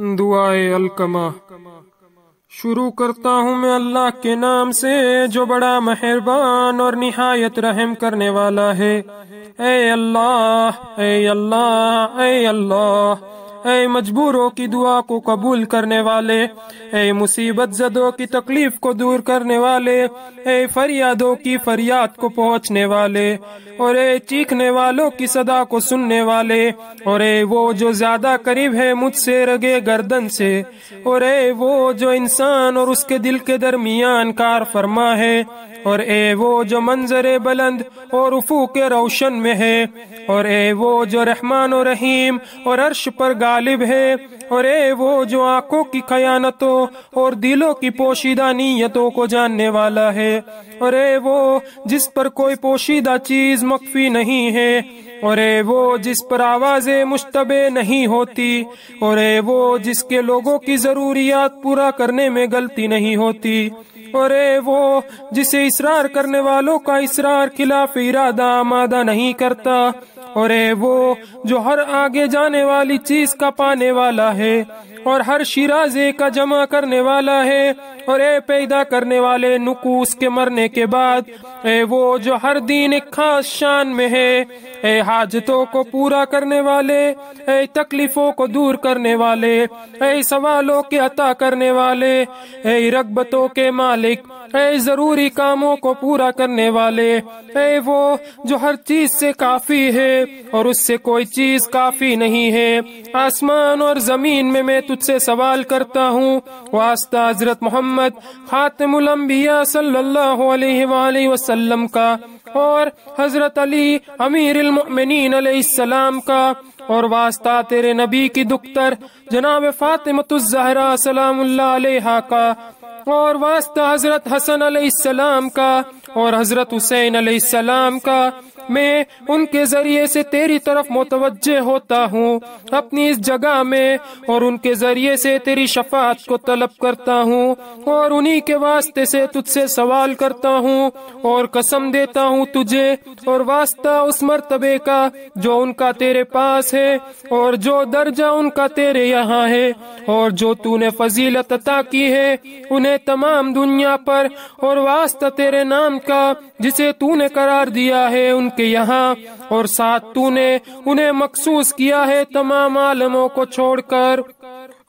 दुआए अलकमा शुरू करता हूँ मैं अल्लाह के नाम से जो बड़ा मेहरबान और निहायत रहम करने वाला है ए अल्लाह ए अल्लाह ए अल्लाह ऐ मजबूरों की दुआ को कबूल करने वाले ऐ मुसीबत जदों की तकलीफ को दूर करने वाले ऐ फरियादों की फरियाद को पहुंचने वाले और ऐ चीखने वालों की सदा को सुनने वाले और ऐ वो जो ज्यादा करीब है मुझसे रगे गर्दन से और ए वो जो इंसान और उसके दिल के दरमियान कार फरमा है और ए वो जो मंजर बुलंद और उफू के रोशन में है और ए वो जो रहमान और रहीम और अर्श पर गा गालिब है और ए वो जो आंखों की खयानतों और दिलों की पोशीदा नीयतों को जानने वाला है और ए वो जिस पर कोई पोशीदा चीज मख्फी नहीं है और ए वो जिस पर आवाज़ें मुश्तबे नहीं होती और ए वो जिसके लोगों की ज़रूरियात पूरा करने में गलती नहीं होती और ए वो जिसे इसरार करने वालों का इसरार खिलाफ इरादा आमादा नहीं करता और ए वो जो हर आगे जाने वाली चीज का पाने वाला है और हर शिराजे का जमा करने वाला है और ए पैदा करने वाले नुकूस के मरने के बाद ए वो जो हर दिन एक खास शान में है ए हाजतों को पूरा करने वाले ए तकलीफों को दूर करने वाले ए सवालों के अता करने वाले ए रगबतों के मालिक ऐ जरूरी कामों को पूरा करने वाले ऐ वो जो हर चीज से काफी है और उससे कोई चीज काफी नहीं है आसमान और जमीन में मैं तुझसे सवाल करता हूँ वास्ता हजरत मोहम्मद खातमिया सल्लल्लाहु अलैहि वसल्लम का और हजरत अली अमीर सलाम का और वास्ता तेरे नबी की दुख्तर जनाब फातिमतुजहरा सलाम का और वास्ता हजरत हसन अलैहिस्सलाम का और हजरत हुसैन अलैहिस्सलाम का मैं उनके जरिए से तेरी तरफ मुतवजह होता हूँ अपनी इस जगह में और उनके जरिए से तेरी शफात को तलब करता हूँ और उन्हीं के वास्ते से तुझसे सवाल करता हूँ और कसम देता हूँ तुझे और वास्ता उस मरतबे का जो उनका तेरे पास है और जो दर्जा उनका तेरे यहाँ है और जो तूने फजीलत अता की है उन्हें है तमाम दुनिया पर और वास्ता तेरे नाम का जिसे तूने करार दिया है उनके यहाँ और साथ तूने उन्हें मखसूस किया है तमाम आलमों को छोड़कर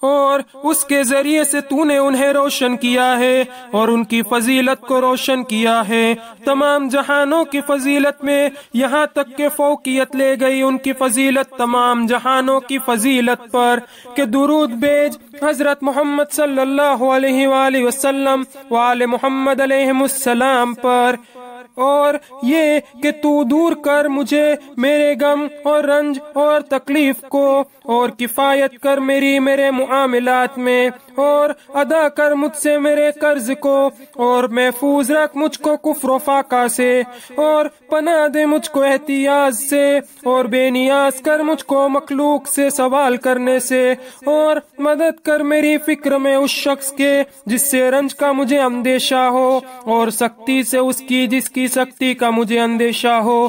और उसके जरिए से तूने उन्हें रोशन किया है और उनकी फजीलत को रोशन किया है तमाम जहानों की फजीलत में यहाँ तक के फोकियत ले गई उनकी फजीलत तमाम जहानों की फजीलत पर के दुरूद बेज हजरत मोहम्मद सल्लल्लाहु अलैहि वसल्लम वाले मोहम्मद अलैहिस्सलाम पर और ये कि तू दूर कर मुझे मेरे गम और रंज और तकलीफ को और किफायत कर मेरी मेरे मामलात में और अदा कर मुझसे मेरे कर्ज को और महफूज रख मुझको कुफर फाका से और पना दे मुझको एहतियाज से और बेनियाज कर मुझको मखलूक से सवाल करने से और मदद कर मेरी फिक्र में उस शख्स के जिससे रंज का मुझे अंदेशा हो और सख्ती से उसकी जिसकी सख्ती का मुझे अंदेशा हो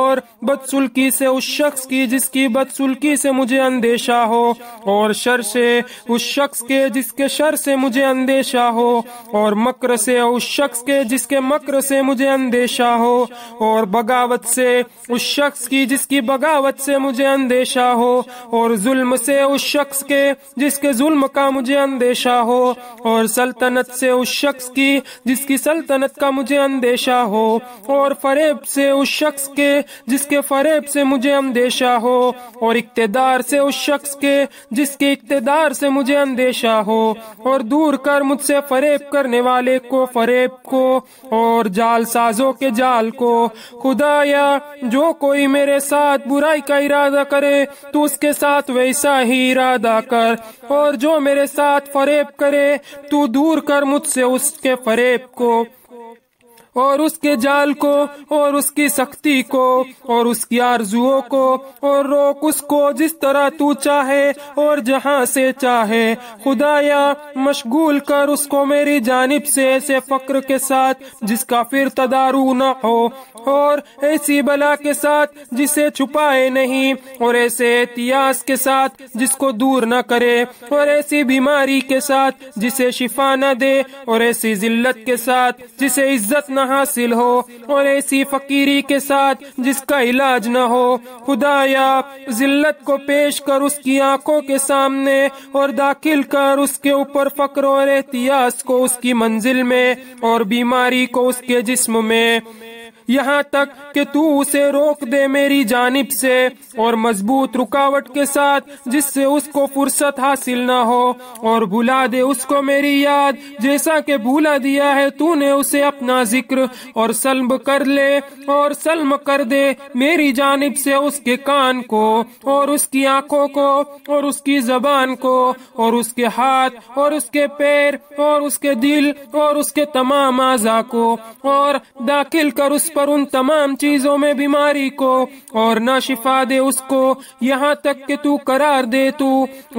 और बदसुल्की से उस शख्स की जिसकी बदसुल्की से मुझे अंदेशा हो और शर से उस शख्स के जिस जिसके शर से मुझे अंदेशा हो और मक्र से उस शख्स के जिसके मक्र से मुझे अंदेशा हो और बगावत से उस शख्स की जिसकी बगावत से मुझे अंदेशा हो और जुल्म से उस शख्स के जिसके जुल्म का मुझे अंदेशा हो और सल्तनत से उस शख्स की जिसकी सल्तनत का मुझे अंदेशा हो और फरेब से उस शख्स के जिसके फरेब से मुझे अंदेशा हो और इकतेदार से उस शख्स के जिसके इकतेदार से मुझे अंदेशा हो और दूर कर मुझसे फरेब करने वाले को फरेब को और जाल साजों के जाल को खुदाया जो कोई मेरे साथ बुराई का इरादा करे तो उसके साथ वैसा ही इरादा कर और जो मेरे साथ फरेब करे तू दूर कर मुझसे उसके फरेब को और उसके जाल को और उसकी सख्ती को और उसकी आरजुओं को और रोक उसको जिस तरह तू चाहे और जहाँ से चाहे खुदाया मशगूल कर उसको मेरी जानब से ऐसे फक्र के साथ जिसका फिर तदारू न हो और ऐसी बला के साथ जिसे छुपाए नहीं और ऐसे इतिहास के साथ जिसको दूर न करे और ऐसी बीमारी के साथ जिसे शिफा न दे और ऐसी जिल्लत के साथ जिसे इज्जत न हासिल हो और ऐसी फकीरी के साथ जिसका इलाज न हो खुदाया जिल्लत को पेश कर उसकी आंखों के सामने और दाखिल कर उसके ऊपर फक्र और एहतियास को उसकी मंजिल में और बीमारी को उसके जिस्म में यहाँ तक कि तू उसे रोक दे मेरी जानब से और मजबूत रुकावट के साथ जिससे उसको फुर्सत हासिल न हो और भुला दे उसको मेरी याद जैसा कि भूला दिया है तूने उसे अपना जिक्र और सलम कर ले और सलम कर दे मेरी जानब से उसके कान को और उसकी आंखों को और उसकी जबान को और उसके हाथ और उसके पैर और उसके दिल और उसके तमाम आजा को और दाखिल कर उस पर उन तमाम चीजों में बीमारी को और न शिफा दे उसको यहाँ तक कि तू करार दे तू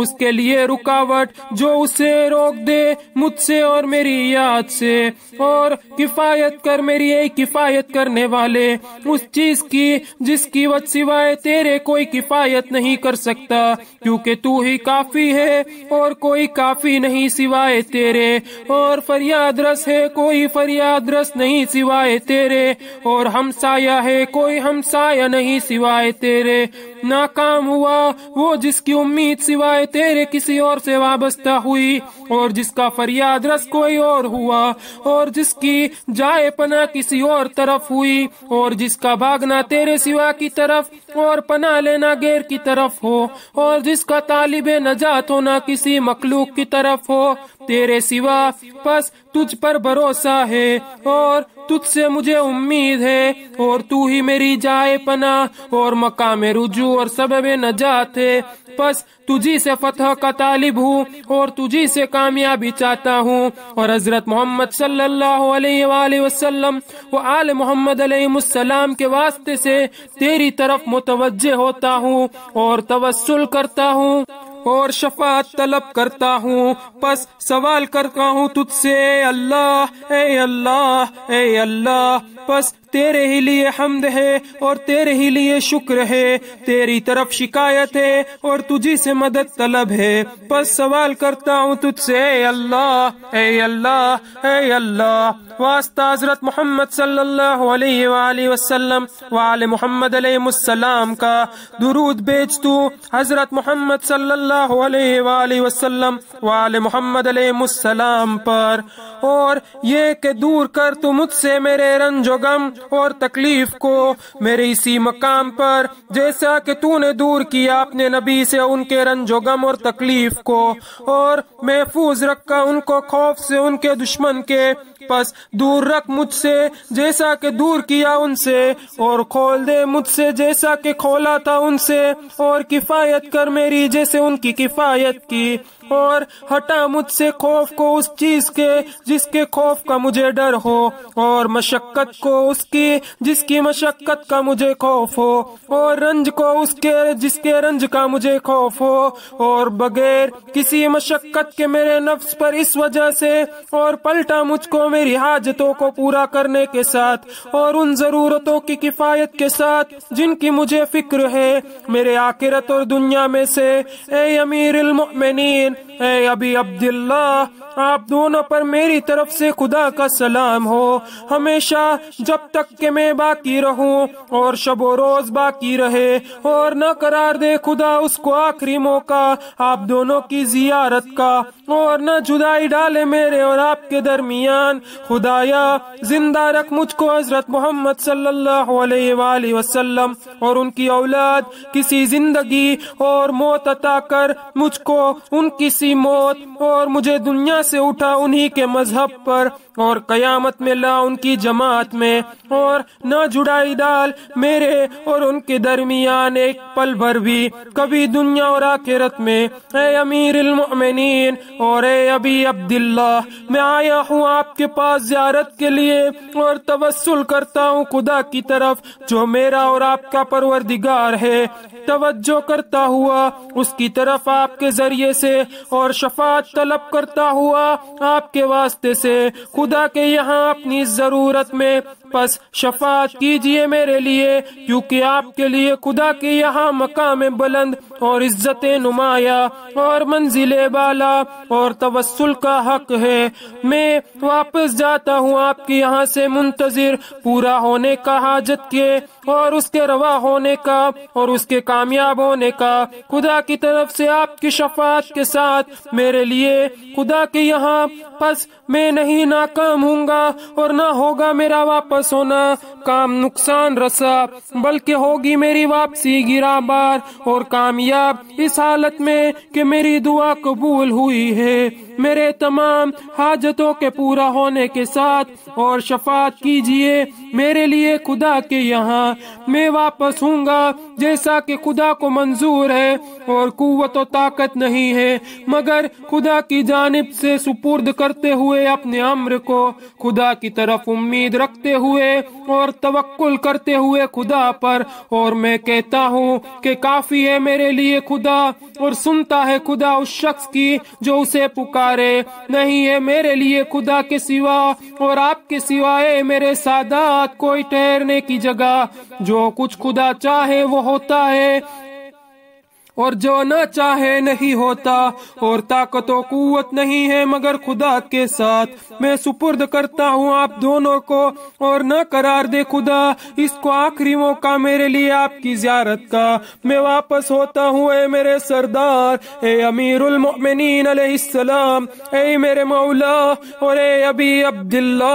उसके लिए रुकावट जो उसे रोक दे मुझसे और मेरी याद से और किफायत कर मेरी एक किफायत करने वाले उस चीज की जिसकी वत सिवाय तेरे कोई किफायत नहीं कर सकता क्योंकि तू ही काफी है और कोई काफी नहीं सिवाय तेरे और फरियाद रस है कोई फरियाद रस नहीं सिवाय तेरे और हमसाया है कोई हमसाया नहीं सिवाय तेरे नाकाम हुआ वो जिसकी उम्मीद सिवाय तेरे किसी और से वाबस्ता हुई और जिसका फरियाद रस कोई और हुआ और जिसकी जाए पना किसी और तरफ हुई और जिसका भागना तेरे सिवा की तरफ और पना लेना गैर की तरफ हो और जिसका तालिब नजात होना किसी मखलूक की तरफ हो तेरे सिवा बस तुझ पर भरोसा है और तुझसे मुझे उम्मीद है और तू ही मेरी जाए पना और मकाम रुजू तू और में नजात है बस तुझी से फतह का तालिब हूँ और तुझी से कामयाबी चाहता हूँ और हजरत मोहम्मद सल्लल्लाहु अलैहि वसल्लम आल मोहम्मद अलैहिस्सलाम के वास्ते से तेरी तरफ मुतवजह होता हूँ और तवस्ल करता हूँ और शफात तलब करता हूँ बस सवाल करता हूँ तुझसे अल्लाह ए अल्लाह ए अल्लाह बस तेरे ही लिए हमद है और तेरे ही लिए शुक्र है तेरी तरफ शिकायत है और तुझी से मदद तलब है बस सवाल करता हूँ तुझसे अल्लाह ए अल्लाह ए अल्लाह वास्ता हजरत मोहम्मद सल्लाम वाल मोहम्मद अलैहिस्सलाम का दुरूद भेज तू हजरत मोहम्मद सल्लाम वाल मोहम्मद अलैहिस्सलाम पर और ये के दूर कर तू मुझसे मेरे रंजो गम और तकलीफ को मेरे इसी मकाम पर जैसा कि तूने दूर किया अपने नबी से उनके रंजो गम और तकलीफ को और महफूज रखा उनको खौफ से उनके दुश्मन के बस दूर रख मुझसे जैसा कि दूर किया उनसे और खोल दे मुझसे जैसा कि खोला था उनसे और किफायत कर मेरी जैसे उनकी किफायत की और हटा मुझसे खौफ को उस चीज के जिसके खौफ का मुझे डर हो और मशक्कत को उसकी जिसकी मशक्कत का मुझे खौफ हो और रंज को उसके जिसके रंज का मुझे खौफ हो और बगैर किसी मशक्कत के मेरे नफ्स पर इस वजह से और पलटा मुझको मेरी हाजतों को पूरा करने के साथ और उन जरूरतों की किफायत के साथ जिनकी मुझे फिक्र है मेरे आखिरत और दुनिया में से ए अमीर ए अभी अब्दुल्ला आप दोनों पर मेरी तरफ से खुदा का सलाम हो हमेशा जब तक के मैं बाकी रहूं और शबो रोज बाकी रहे और न करार दे खुदा उसको आखिरी मौका आप दोनों की जियारत का और न जुदाई डाले मेरे और आपके दरमियान खुदाया जिंदा रख मुझको हजरत मोहम्मद सल्लल्लाहु अलैहि वसल्लम और उनकी औलाद किसी जिंदगी और मौत अता कर मुझको उनकी सी मौत और मुझे दुनिया से उठा उन्हीं के मजहब पर और कयामत में ला उनकी जमात में और न जुड़ाई डाल मेरे और उनके दरमियान एक पल भर भी कभी दुनिया और आखिरत में ए अमीर उलमिन और ए अभी अब्दुल्ला मैं आया हूँ आपके पास ज्यारत के लिए और तवस्ल करता हूँ खुदा की तरफ जो मेरा और आपका परवरदिगार है तवज्जो करता हुआ उसकी तरफ आपके जरिए से और शफात तलब करता हुआ आपके वास्ते से खुदा के यहाँ अपनी ज़रूरत में बस शफात कीजिए मेरे लिए क्योंकि आपके लिए खुदा के यहाँ मकाम बुलंद और इज्जत नुमाया और मंजिल बाला और तवसल का हक है मैं वापस जाता हूँ आपके यहाँ से मुंतजर पूरा होने का हाजत के और उसके रवा होने का और उसके कामयाब होने का खुदा की तरफ से आपकी शफात के साथ मेरे लिए खुदा के यहाँ बस मैं नहीं नाकाम हूँ और ना होगा मेरा वापस वापस होना काम नुकसान रसा बल्कि होगी मेरी वापसी गिरा बार और कामयाब इस हालत में कि मेरी दुआ कबूल हुई है मेरे तमाम हाजतों के पूरा होने के साथ और शफात कीजिए मेरे लिए खुदा के यहाँ मैं वापस हूँगा जैसा कि खुदा को मंजूर है और कुत ताकत नहीं है मगर खुदा की जानब से सुपुर्द करते हुए अपने अम्र को खुदा की तरफ उम्मीद रखते हुए और तवक्ल करते हुए खुदा पर और मैं कहता हूँ कि काफ़ी है मेरे लिए खुदा और सुनता है खुदा उस शख्स की जो उसे पुकार पुकारे नहीं है मेरे लिए खुदा के सिवा और आपके सिवाय मेरे सादात कोई ठहरने की जगह जो कुछ खुदा चाहे वो होता है और जो ना चाहे नहीं होता और ताकत और कुत नहीं है मगर खुदा के साथ मैं सुपुर्द करता हूँ आप दोनों को और न करार दे खुदा इसको आखिरी मौका मेरे लिए आपकी ज्यारत का मैं वापस होता हूँ ए मेरे सरदार ए अमीर उलमिन सलाम ए मेरे मौला और ए अबी अब्दुल्ला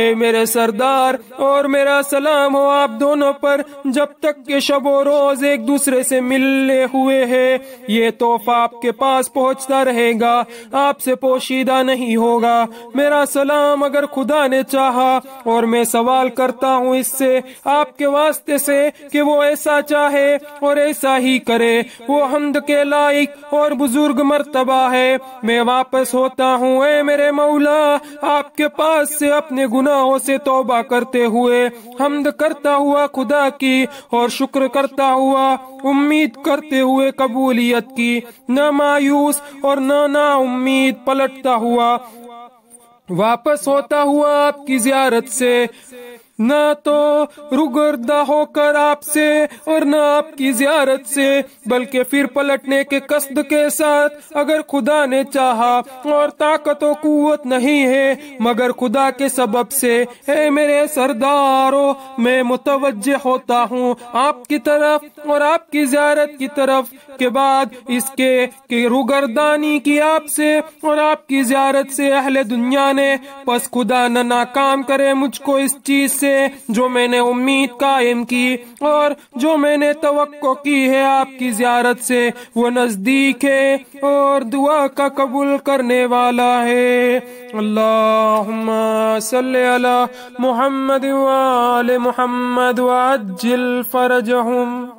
ए मेरे सरदार और मेरा सलाम हो आप दोनों पर जब तक के शबो रोज एक दूसरे से मिलने हुए हुए हैं ये तोहफा आपके पास पहुंचता रहेगा आपसे पोशीदा नहीं होगा मेरा सलाम अगर खुदा ने चाहा और मैं सवाल करता हूँ इससे आपके वास्ते से कि वो ऐसा चाहे और ऐसा ही करे वो हमद के लायक और बुजुर्ग मरतबा है मैं वापस होता हूँ मेरे मौला आपके पास से अपने गुनाहों से तोबा करते हुए हमद करता हुआ खुदा की और शुक्र करता हुआ उम्मीद करते हुए हुए कबूलियत की न मायूस और न ना उम्मीद पलटता हुआ वापस होता हुआ आपकी जियारत से ना तो रुगर्दा होकर आपसे और न आपकी जियारत से बल्कि फिर पलटने के कस्त के साथ अगर खुदा ने चाहा और ताकत और कुत नहीं है मगर खुदा के सबब से है मेरे सरदारो मैं मुतवज होता हूँ आपकी तरफ और आपकी जियारत की तरफ के बाद इसके कि रुगर्दानी की आपसे और आपकी जियारत से अहले दुनिया ने बस खुदा न नाकाम करे मुझको इस चीज से से जो मैंने उम्मीद कायम की और जो मैंने तो की है आपकी ज्यारत से वो नज़दीक है और दुआ का कबूल करने वाला है अल्लाह मोहम्मद वाल मोहम्मद वाजिल हूँ